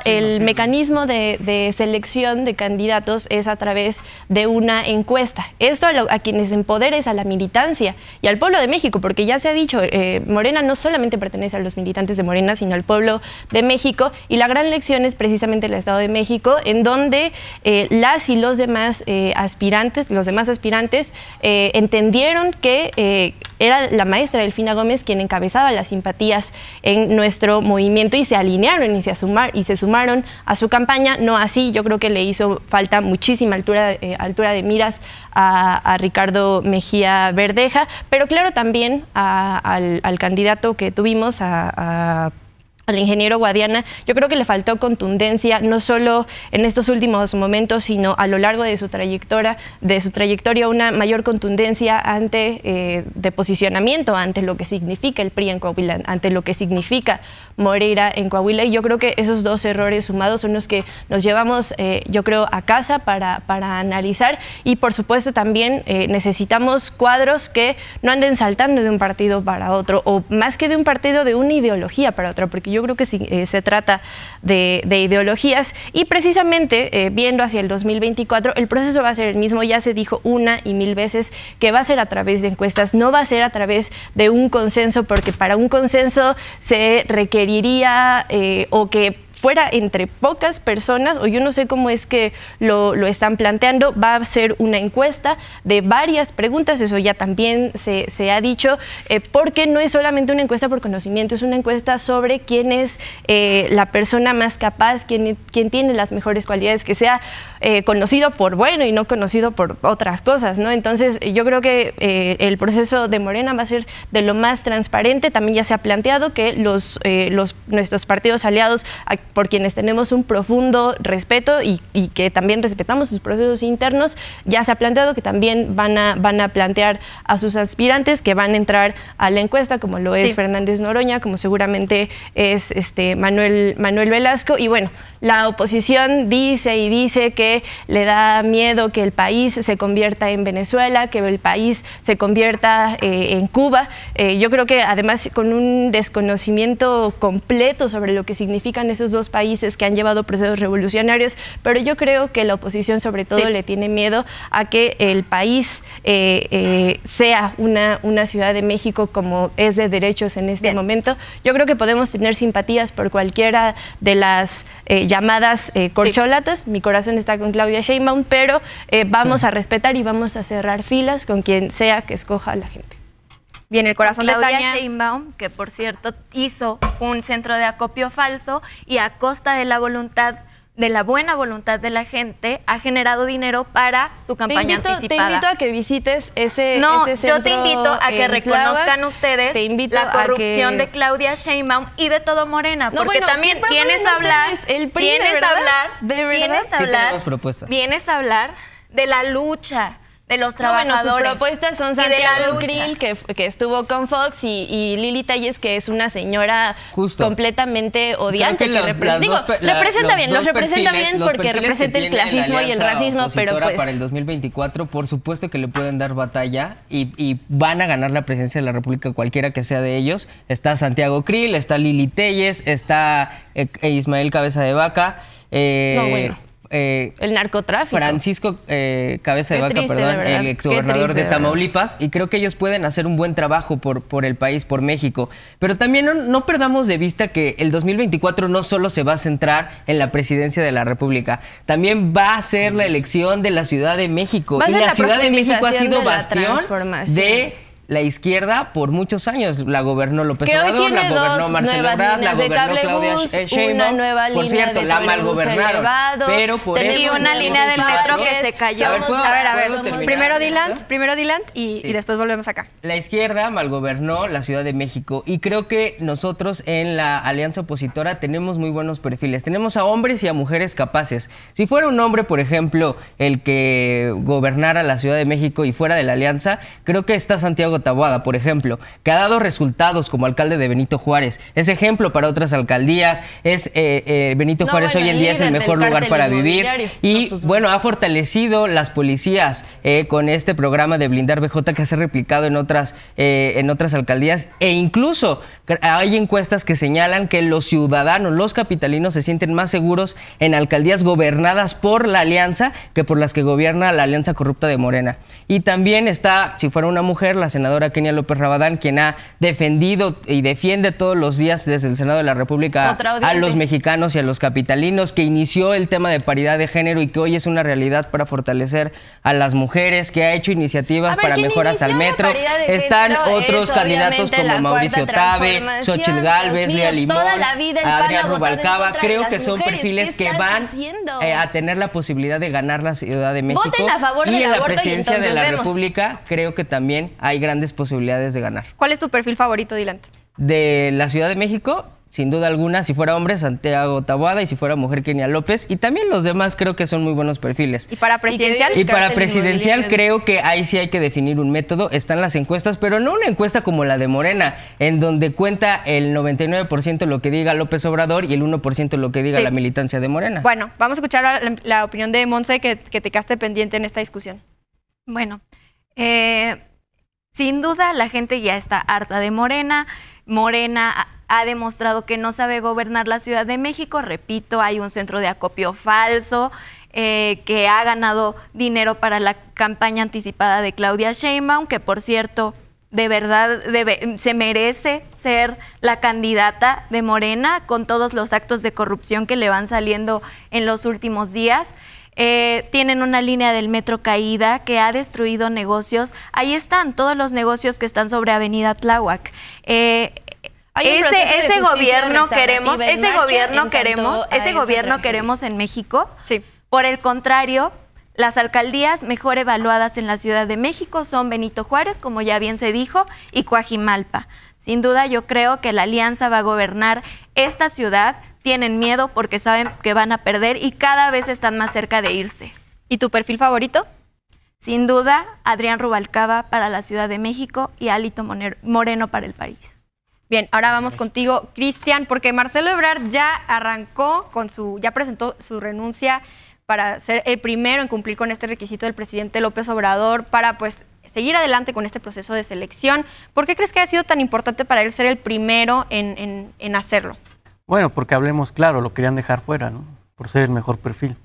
el mecanismo de, selección de candidatos es a través de una encuesta. Esto a, quienes empoderes es a la militancia y al pueblo de México, porque ya se ha dicho, eh, Morena no solamente pertenece a los militantes de Morena, sino al pueblo de México. Y la gran lección es precisamente el Estado de México, en donde las y los demás aspirantes, los demás aspirantes, entendieron que era la maestra Delfina Gómez quien encabezaba la simpatías en nuestro movimiento y se alinearon y se, y se sumaron a su campaña. No así, yo creo que le hizo falta muchísima altura, eh, altura de miras a, Ricardo Mejía Verdeja, pero claro también al, candidato que tuvimos, a, a al ingeniero Guadiana, yo creo que le faltó contundencia, no solo en estos últimos momentos, sino a lo largo de su trayectoria, de su trayectoria una mayor contundencia ante eh, de posicionamiento, ante lo que significa el PRI en Coahuila, ante lo que significa Moreira en Coahuila. Y yo creo que esos dos errores sumados son los que nos llevamos, eh, yo creo, a casa para, para analizar. Y por supuesto también eh, necesitamos cuadros que no anden saltando de un partido para otro, o más que de un partido, de una ideología para otro, porque yo creo que sí, eh, se trata de, ideologías y precisamente eh, viendo hacia el 2024 el proceso va a ser el mismo, ya se dijo una y mil veces que va a ser a través de encuestas, no va a ser a través de un consenso porque para un consenso se requeriría eh, o que fuera entre pocas personas, o yo no sé cómo es que lo, están planteando, va a ser una encuesta de varias preguntas, eso ya también se, se ha dicho, eh, porque no es solamente una encuesta por conocimiento, es una encuesta sobre quién es eh, la persona más capaz, quién, quién, tiene las mejores cualidades, que sea eh, conocido por bueno y no conocido por otras cosas, ¿no? Entonces, yo creo que el proceso de Morena va a ser de lo más transparente, también ya se ha planteado que los, los nuestros partidos aliados por quienes tenemos un profundo respeto y, que también respetamos sus procesos internos, ya se ha planteado que también van a, van a plantear a sus aspirantes que van a entrar a la encuesta, como lo es Fernández Noroña, como seguramente es este Manuel, Manuel Velasco. Y bueno, la oposición dice y dice que le da miedo que el país se convierta en Venezuela, que el país se convierta eh, en Cuba. Eh, yo creo que además con un desconocimiento completo sobre lo que significan esos dos países que han llevado procesos revolucionarios, pero yo creo que la oposición sobre todo le tiene miedo a que el país eh, eh, sea una, una Ciudad de México como es de derechos en este momento. Yo creo que podemos tener simpatías por cualquiera de las eh, llamadas corcholatas. Mi corazón está con Claudia Sheinbaum, pero vamos mm. a respetar y vamos a cerrar filas con quien sea que escoja a la gente. Bien, el corazón Claudia de Tania. Sheinbaum, que por cierto hizo un centro de acopio falso y a costa de la voluntad de la buena voluntad de la gente ha generado dinero para su campaña anticipada. Te invito a que visites ese No, yo te invito a que reconozcan ustedes la corrupción de Claudia Sheinbaum y de todo Morena, porque también tienes a hablar, hablar, Tienes a hablar de la lucha de los trabajadores. No, bueno, sus propuestas son Santiago Krill, que, que, estuvo con Fox, y, Lili Talles, que es una señora completamente odiante. Que digo, representa bien, los, representa bien porque representa el clasismo y el racismo, pero pues... Para el 2024, pues por supuesto que le pueden dar batalla y, van a ganar la presidencia de la República cualquiera que sea de ellos. Está Santiago Krill, está Lili Telles, está eh, Ismael Cabeza de Vaca. Eh, no, bueno eh, el narcotráfico. Francisco eh, Cabeza de Vaca, perdón, el exgobernador de Tamaulipas, y creo que ellos pueden hacer un buen trabajo por, por el país, por México. Pero también no, perdamos de vista que el 2024 no solo se va a centrar en la presidencia de la República, también va a ser la elección de la Ciudad de México. y la, Ciudad de México ha sido bastión de la izquierda por muchos años. La gobernó López Obrador, la gobernó Marcelo Ebrard, la gobernó Claudia Sheinbaum. por cierto, la malgobernaron. pero por eso... una línea del metro que se cayó. A ver, a ver, primero Dylan, primero Dylan y, después volvemos acá. La izquierda malgobernó la Ciudad de México y creo que nosotros en la alianza opositora tenemos muy buenos perfiles. Tenemos a hombres y a mujeres capaces. Si fuera un hombre, por ejemplo, el que gobernara la Ciudad de México y fuera de la alianza, creo que está Santiago Taboada, por ejemplo, que ha dado resultados como alcalde de Benito Juárez. Es ejemplo para otras alcaldías. Es eh, eh, Benito Juárez hoy en día es el mejor lugar para vivir. Y pues, bueno, ha fortalecido las policías eh, con este programa de blindar BJ que se ha replicado en otras, en otras alcaldías. E incluso hay encuestas que señalan que los ciudadanos, los capitalinos, se sienten más seguros en alcaldías gobernadas por la alianza que por las que gobierna la alianza corrupta de Morena. Y también está, si fuera una mujer, la senadora senadora Kenia López Rabadán, quien ha defendido y defiende todos los días desde el Senado de la República a los mexicanos y a los capitalinos, que inició el tema de paridad de género y que hoy es una realidad para fortalecer a las mujeres, que ha hecho iniciativas para mejoras al metro. Están otros candidatos como Mauricio Tabe, Xochitl Galvez, Lea Limón, Adrián Rubalcaba. Creo que son perfiles que van eh, a tener la posibilidad de ganar la Ciudad de México. y en la presidencia de la República creo que también hay gran posibilidades de ganar. ¿Cuál es tu perfil favorito, Dilante? De la Ciudad de México, sin duda alguna, si fuera hombre, Santiago Taboada, y si fuera mujer, Kenia López. Y también los demás creo que son muy buenos perfiles. ¿Y para presidencial? Y, para presidencial creo que ahí sí hay que definir un método. Están las encuestas, pero no una encuesta como la de Morena, en donde cuenta el 99% lo que diga López Obrador y el 1% lo que diga la militancia de Morena. Bueno, vamos a escuchar la, opinión de Monse que, que, te caste pendiente en esta discusión. Bueno, eh, sin duda, la gente ya está harta de Morena. Morena ha demostrado que no sabe gobernar la Ciudad de México. Repito, hay un centro de acopio falso eh, que ha ganado dinero para la campaña anticipada de Claudia Sheinbaum, que por cierto, de verdad se merece ser la candidata de Morena con todos los actos de corrupción que le van saliendo en los últimos días. Eh, tienen una línea del metro caída que ha destruido negocios. Ahí están todos los negocios que están sobre Avenida Tláhuac. Eh, ese, gobierno queremos, ese gobierno queremos, ese gobierno queremos en México. Por el contrario, las alcaldías mejor evaluadas en la Ciudad de México son Benito Juárez, como ya bien se dijo, y Cuajimalpa. Sin duda yo creo que la alianza va a gobernar esta ciudad tienen miedo porque saben que van a perder y cada vez están más cerca de irse. ¿Y tu perfil favorito? Sin duda, Adrián Rubalcaba para la Ciudad de México y Alito Moreno para el país. Bien, ahora vamos contigo, Cristian, porque Marcelo Ebrard ya arrancó con su, ya presentó su renuncia para ser el primero en cumplir con este requisito del presidente López Obrador para pues seguir adelante con este proceso de selección. ¿Por qué crees que ha sido tan importante para él ser el primero en, en hacerlo? Bueno, porque hablemos claro, lo querían dejar fuera, ¿no? Por ser el mejor perfil.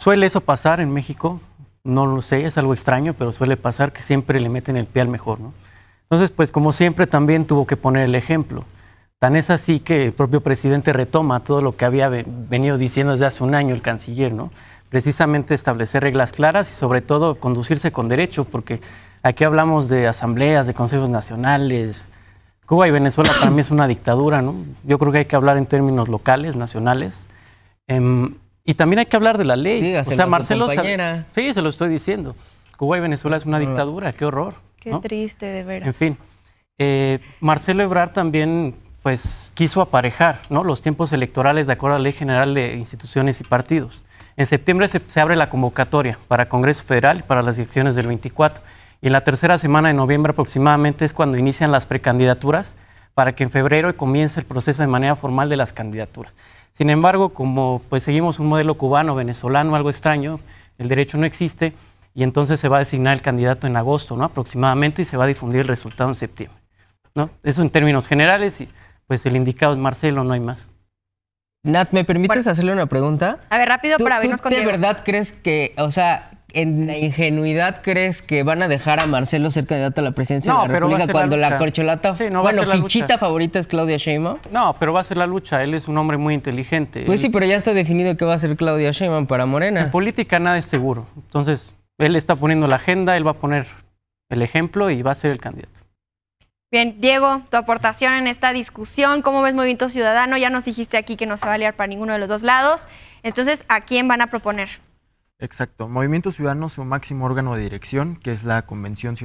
Suele eso pasar en México, no lo sé, es algo extraño, pero suele pasar que siempre le meten el pie al mejor, ¿no? Entonces, pues como siempre también tuvo que poner el ejemplo. Tan es así que el propio presidente retoma todo lo que había venido diciendo desde hace un año el canciller, ¿no? Precisamente establecer reglas claras y sobre todo conducirse con derecho, porque aquí hablamos de asambleas, de consejos nacionales, Cuba y Venezuela para mí es una dictadura, ¿no? Yo creo que hay que hablar en términos locales, nacionales. Em, y también hay que hablar de la ley. o sea, Marcelo. Sí, se lo estoy diciendo. Cuba y Venezuela es una dictadura, qué horror. Qué triste, de veras. En fin. Eh, Marcelo Ebrard también pues quiso aparejar ¿no? los tiempos electorales de acuerdo a la Ley General de Instituciones y Partidos. En septiembre se, se abre la convocatoria para Congreso Federal y para las elecciones del 24 y la tercera semana de noviembre aproximadamente es cuando inician las precandidaturas para que en febrero comience el proceso de manera formal de las candidaturas. Sin embargo, como pues seguimos un modelo cubano, venezolano, algo extraño, el derecho no existe y entonces se va a designar el candidato en agosto, ¿no? Aproximadamente y se va a difundir el resultado en septiembre, ¿no? Eso en términos generales y pues el indicado es Marcelo, no hay más. Nat, ¿me permites hacerle una pregunta? A ver, rápido para vernos con ¿De verdad crees que, o sea, en la ingenuidad crees que van a dejar a Marcelo ser candidato a la presidencia de la República cuando la, corcholata? no bueno, va a ser fichita favorita es Claudia Sheinbaum. No, pero va a ser la lucha. Él es un hombre muy inteligente. Pues sí, pero ya está definido que va a ser Claudia Sheinbaum para Morena. En política nada es seguro. Entonces, él está poniendo la agenda, él va a poner el ejemplo y va a ser el candidato. Bien, Diego, tu aportación en esta discusión, ¿cómo ves Movimiento Ciudadano? Ya nos dijiste aquí que no se va a liar para ninguno de los dos lados. Entonces, ¿a quién van a proponer? Exacto. Movimiento Ciudadano, su máximo órgano de dirección, que es la Convención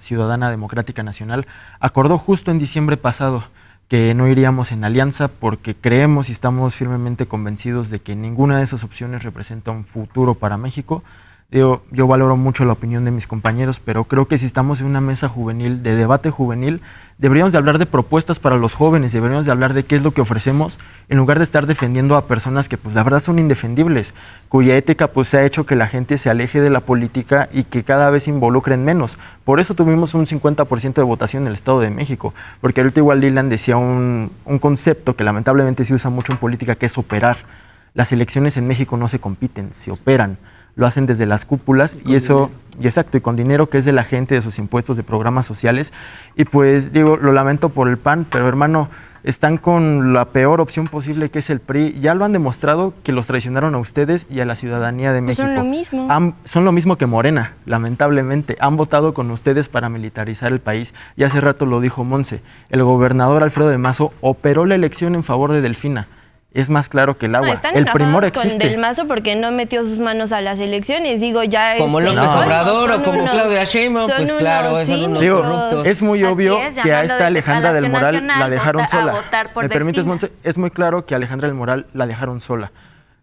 Ciudadana Democrática Nacional, acordó justo en diciembre pasado que no iríamos en alianza porque creemos y estamos firmemente convencidos de que ninguna de esas opciones representa un futuro para México yo valoro mucho la opinión de mis compañeros, pero creo que si estamos en una mesa juvenil, de debate juvenil, deberíamos de hablar de propuestas para los jóvenes, deberíamos de hablar de qué es lo que ofrecemos, en lugar de estar defendiendo a personas que pues la verdad son indefendibles, cuya ética pues ha hecho que la gente se aleje de la política y que cada vez se involucren menos. Por eso tuvimos un 50% de votación en el Estado de México, porque ahorita igual Dylan decía un, un concepto que lamentablemente se usa mucho en política, que es operar. Las elecciones en México no se compiten, se operan lo hacen desde las cúpulas y, eso, y exacto, y con dinero que es de la gente, de sus impuestos, de programas sociales. Y pues digo, lo lamento por el PAN, pero hermano, están con la peor opción posible que es el PRI. Ya lo han demostrado que los traicionaron a ustedes y a la ciudadanía de México. Pues son lo mismo. son lo mismo que Morena, lamentablemente. Han votado con ustedes para militarizar el país. Y hace rato lo dijo Monse. El gobernador Alfredo de Mazo operó la elección en favor de Delfina es más claro que el agua. el primor existe. con Del Mazo porque no metió sus manos a las elecciones. Digo, ya es... Como López Obrador o como Claudia Sheinbaum, pues claro, es unos Digo, es muy obvio que a esta Alejandra del Moral la dejaron sola. ¿Me permites, Es muy claro que a Alejandra del Moral la dejaron sola.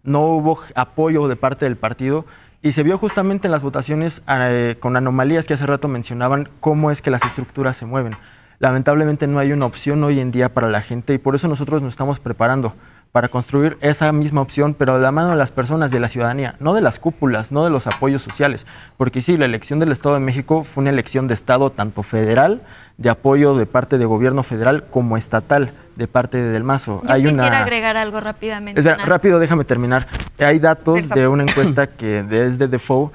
No hubo apoyo de parte del partido y se vio justamente en las votaciones ah, eh, con anomalías que hace rato mencionaban cómo es que las estructuras se mueven. Lamentablemente no hay una opción hoy en día para la gente y por eso nosotros nos estamos preparando para construir esa misma opción, pero de la mano de las personas, de la ciudadanía, no de las cúpulas, no de los apoyos sociales, porque sí, la elección del Estado de México fue una elección de Estado tanto federal, de apoyo de parte del gobierno federal, como estatal de parte de Del Mazo. Yo Hay agregar algo rápidamente. rápido, déjame terminar. Hay datos de una encuesta <coughs> que desde Defoe,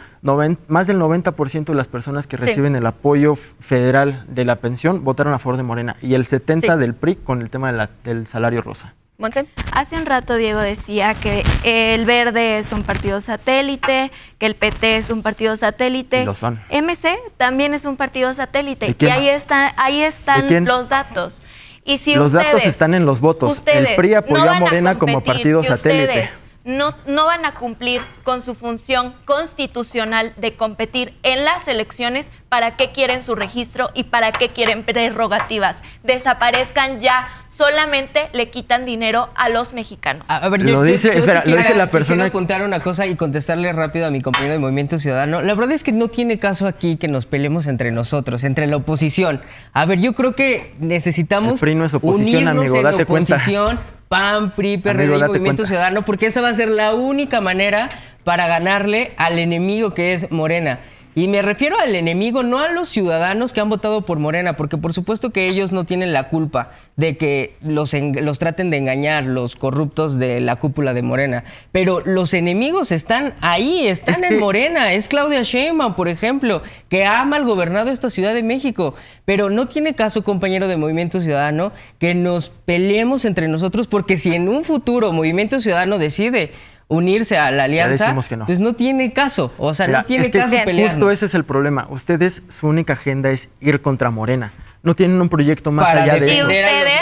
más del 90% de las personas que reciben el apoyo federal de la pensión votaron a favor de Morena y el 70% del PRI con el tema del salario rosa. Hace un rato Diego decía que el Verde es un partido satélite, que el PT es un partido satélite. MC también es un partido satélite. Y ahí están, ahí están los datos. Y si los datos están en los votos. el PRI apoyó a Morena como partido satélite. No, no van a cumplir con su función constitucional de competir en las elecciones, ¿para qué quieren su registro y para qué quieren prerrogativas? Desaparezcan ya solamente le quitan dinero a los mexicanos. A, ver, yo, dice, lo dice la persona. Quiero apuntar una cosa y contestarle rápido a mi compañero de Movimiento Ciudadano. La verdad es que no tiene caso aquí que nos peleemos entre nosotros, entre la oposición. A ver, yo creo que necesitamos oposición, unirnos amigo, en oposición. PAN, PRI, PRD y Movimiento Ciudadano, porque esa va a ser la única manera para ganarle al enemigo que es Morena. Y me refiero al enemigo, no a los ciudadanos que han votado por Morena, porque por supuesto que ellos no tienen la culpa de que los, los traten de engañar los corruptos de la cúpula de Morena. Pero los enemigos están ahí, están en Morena. Es Claudia Sheinbaum, por ejemplo, que ha gobernado esta Ciudad de México. Pero no tiene caso, compañero de Movimiento Ciudadano, que nos peleemos entre nosotros, porque si en un futuro Movimiento Ciudadano decide unirse a la alianza, que no. pues no tiene caso. O sea, no tiene que caso Justo ese es el problema. Ustedes, su única agenda es ir contra Morena. No tienen un proyecto más allá de eso.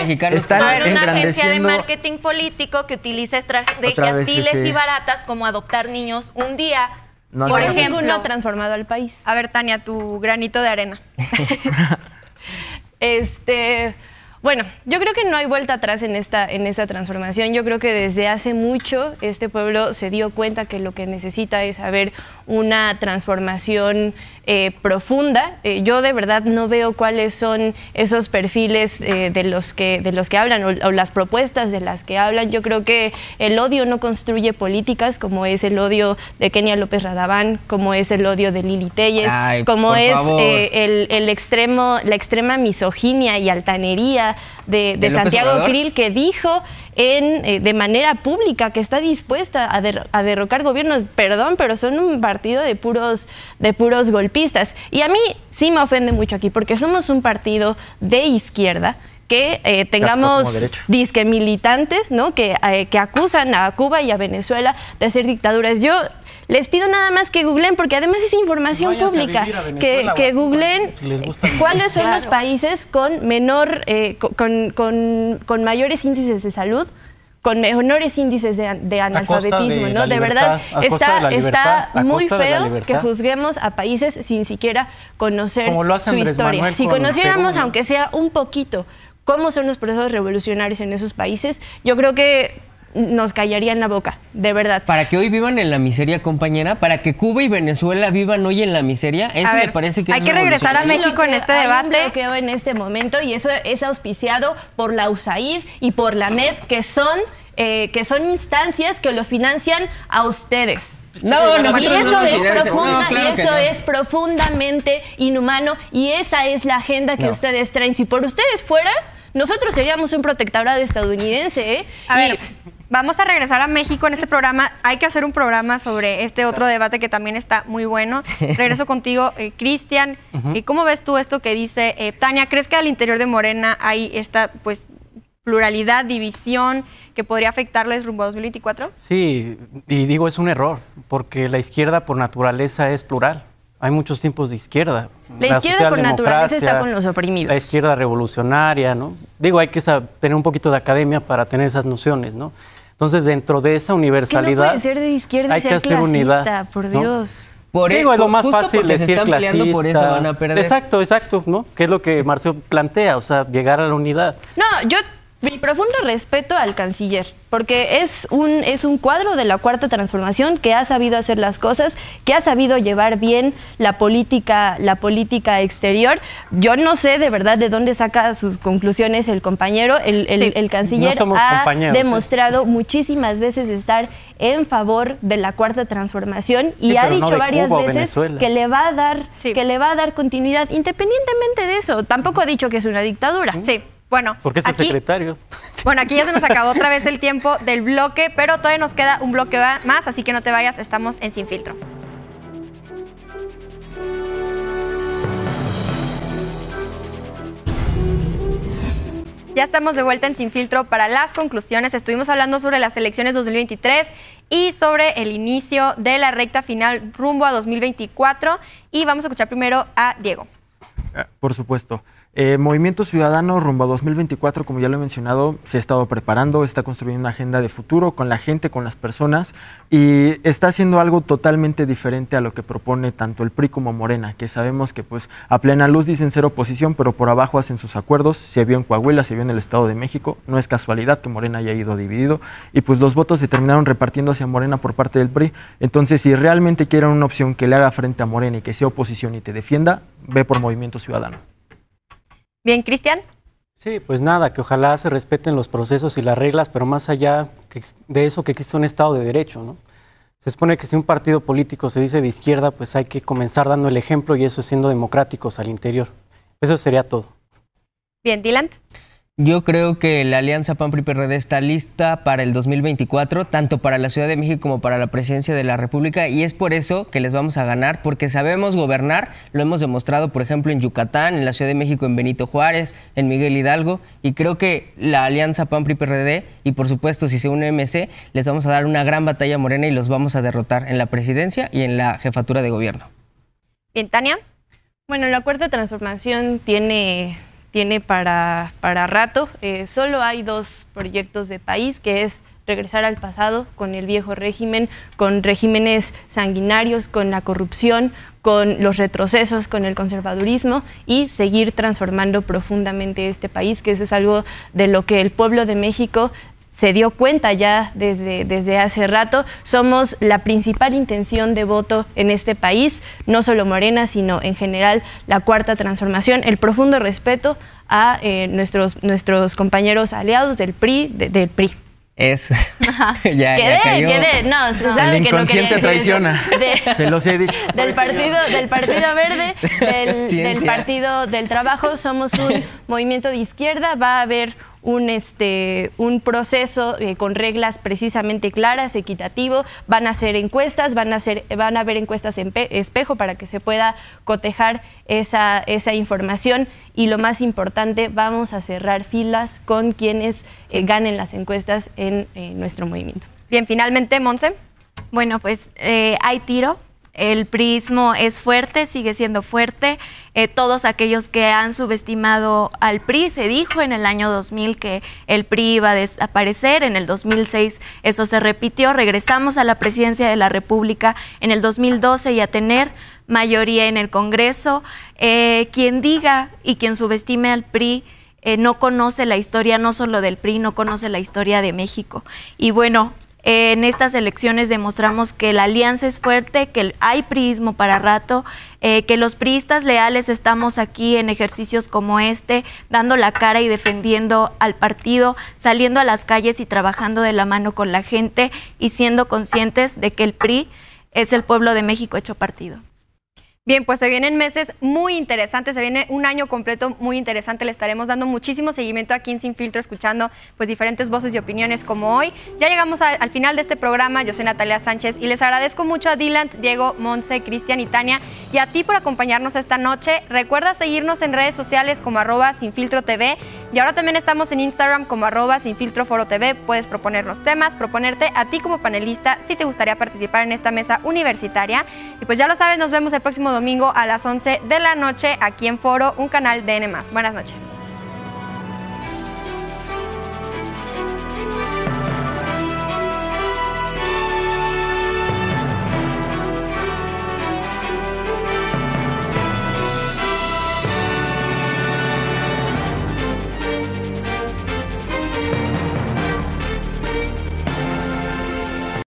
Y ustedes están en una agencia de marketing político que utiliza estrategias viles y baratas como adoptar niños un día. Por ejemplo, no ha transformado al país. A ver, Tania, tu granito de arena. <laughs> este, bueno, yo creo que no hay vuelta atrás en esta, en esta transformación. Yo creo que desde hace mucho este pueblo se dio cuenta que lo que necesita es haber una transformación eh, profunda. Eh, yo de verdad no veo cuáles son esos perfiles eh, de, los que, de los que hablan o, las propuestas de las que hablan. Yo creo que el odio no construye políticas como es el odio de Kenia López Radaván, como es el odio de Lili Telles, como es el, el extremo, la extrema misoginia y altanería de, Santiago Krill que dijo en, eh, de manera pública que está dispuesta a, derrocar gobiernos, perdón, pero son un partido de puros, de puros golpistas. Y a mí sí me ofende mucho aquí, porque somos un partido de izquierda que eh, tengamos disque militantes, ¿no? Que, eh, que acusan a Cuba y a Venezuela de ser dictaduras. Yo les pido nada más que googlen, porque además es información pública, que, googlen cuáles son los países con menor, eh, con, con, mayores índices de salud con menores índices de, analfabetismo, ¿no? de verdad, está, está muy feo que juzguemos a países sin siquiera conocer su historia. si conociéramos, aunque sea un poquito, cómo son los procesos revolucionarios en esos países, yo creo que nos callaría en la boca, de verdad. Para que hoy vivan en la miseria, compañera, para que Cuba y Venezuela vivan hoy en la miseria, eso me parece que hay que regresar a México en este debate. Hay bloqueo en este momento y eso es auspiciado por la USAID y por la NED, que son eh, que son instancias que los financian a ustedes. No, no, y eso, no es, profunda, y eso es profundamente inhumano y esa es la agenda que ustedes traen. Si por ustedes fuera, nosotros seríamos un protectorado estadounidense. ¿eh? Vamos a regresar a México en este programa. Hay que hacer un programa sobre este otro debate que también está muy bueno. <laughs> Regreso contigo, eh, Cristian. ¿Cómo ves tú esto que dice eh, Tania? ¿Crees que al interior de Morena hay esta pues pluralidad, división que podría afectarles rumbo a 2024? Sí, y digo es un error, porque la izquierda por naturaleza es plural. Hay muchos tiempos de izquierda. la izquierda por naturaleza está con los oprimidos. La izquierda revolucionaria, ¿no? Digo, hay que tener un poquito de academia para tener esas nociones, ¿no? Entonces, dentro de esa universalidad. No puede ser de izquierda hay y ser que hacer clasista, unidad. Por Dios. Por Digo, es lo e-, más fácil decir clasista. Exacto, exacto, ¿no? Que es lo que Marcio plantea, o sea, llegar a la unidad. No, yo mi profundo respeto al canciller, porque es un, es un cuadro de la cuarta transformación que ha sabido hacer las cosas, que ha sabido llevar bien la política, la política exterior. Yo no sé de verdad de dónde saca sus conclusiones el compañero. El, canciller ha ¿eh? demostrado muchísimas veces estar en favor de la cuarta transformación y ha dicho varias veces que le va a dar, que le va a dar continuidad, independientemente de eso. Tampoco ha dicho que es una dictadura. ¿Mm? Sí. Bueno, porque es el secretario. <laughs> Bueno, aquí ya se nos acabó otra vez el tiempo del bloque, pero todavía nos queda un bloque más, así que no te vayas, estamos en Sin Filtro. Ya estamos de vuelta en Sin Filtro para las conclusiones. Estuvimos hablando sobre las elecciones 2023 y sobre el inicio de la recta final rumbo a 2024. Y vamos a escuchar primero a Diego. Ah, por supuesto. Eh, Movimiento Ciudadano rumbo a 2024, como ya lo he mencionado, se ha estado preparando, está construyendo una agenda de futuro con la gente, con las personas y está haciendo algo totalmente diferente a lo que propone tanto el PRI como Morena, que sabemos que pues a plena luz dicen ser oposición, pero por abajo hacen sus acuerdos, se vio en Coahuila, se vio en el Estado de México, no es casualidad que Morena haya ido dividido y pues los votos se terminaron repartiendo hacia Morena por parte del PRI. Entonces, si realmente quieren una opción que le haga frente a Morena y que sea oposición y te defienda, ve por Movimiento Ciudadano. Bien, Cristian. Sí, pues nada, que ojalá se respeten los procesos y las reglas, pero más allá de eso que existe un Estado de Derecho, ¿no? Se supone que si un partido político se dice de izquierda, pues hay que comenzar dando el ejemplo y eso siendo democráticos al interior. Eso sería todo. Bien, Dylan. Yo creo que la alianza pan pri prd está lista para el 2024, tanto para la Ciudad de México como para la presidencia de la República, y es por eso que les vamos a ganar, porque sabemos gobernar, lo hemos demostrado, por ejemplo, en Yucatán, en la Ciudad de México, en Benito Juárez, en Miguel Hidalgo, y creo que la alianza pan pri prd y por supuesto si se une MC, les vamos a dar una gran batalla morena y los vamos a derrotar en la presidencia y en la jefatura de gobierno. Bien, Tania. Bueno, el acuerdo de transformación tiene tiene para, para rato. Eh, solo hay dos proyectos de país, que es regresar al pasado con el viejo régimen, con regímenes sanguinarios, con la corrupción, con los retrocesos, con el conservadurismo y seguir transformando profundamente este país, que eso es algo de lo que el pueblo de México se dio cuenta ya desde, desde hace rato, somos la principal intención de voto en este país, no solo Morena, sino en general la cuarta transformación, el profundo respeto a eh, nuestros, nuestros compañeros aliados del PRI. del PRI. Es. <laughs> ya, quedé, quedé. No, se el que traiciona. se los he dicho. <laughs> Del partido, del partido Verde, del <laughs> Partido del Trabajo, somos un movimiento de izquierda. Va a haber un, este, un proceso eh, con reglas precisamente claras, equitativo. Van a hacer encuestas, van a, hacer, van a haber encuestas en espejo para que se pueda cotejar esa, esa información. Y lo más importante, vamos a cerrar filas con quienes eh, ganen las encuestas en eh, nuestro movimiento. Bien, finalmente, Monse. Bueno, pues hay tiro el prismo es fuerte, sigue siendo fuerte. Eh, todos aquellos que han subestimado al PRI, se dijo en el año 2000 que el PRI iba a desaparecer, en el 2006 eso se repitió, regresamos a la presidencia de la República en el 2012 y a tener mayoría en el Congreso. Eh, quien diga y quien subestime al PRI, eh, no conoce la historia no solo del PRI, no conoce la historia de México. Y bueno, en estas elecciones demostramos que la alianza es fuerte, que hay priismo para rato, eh, que los priistas leales estamos aquí en ejercicios como este, dando la cara y defendiendo al partido, saliendo a las calles y trabajando de la mano con la gente y siendo conscientes de que el PRI es el pueblo de México hecho partido. Bien, pues se vienen meses muy interesantes, se viene un año completo muy interesante, le estaremos dando muchísimo seguimiento aquí en Sin Filtro, escuchando pues diferentes voces y opiniones como hoy. Ya llegamos al final de este programa, yo soy Natalia Sánchez y les agradezco mucho a Dylan, Diego, Monse, Cristian y Tania y a ti por acompañarnos esta noche. Recuerda seguirnos en redes sociales como arroba Sin TV y ahora también estamos en Instagram como arroba Sin Filtro Foro TV. Puedes proponernos temas, proponerte a ti como panelista si te gustaría participar en esta mesa universitaria. Y pues ya lo sabes, nos vemos el próximo domingo domingo a las 11 de la noche aquí en Foro, un canal de N+. Buenas noches.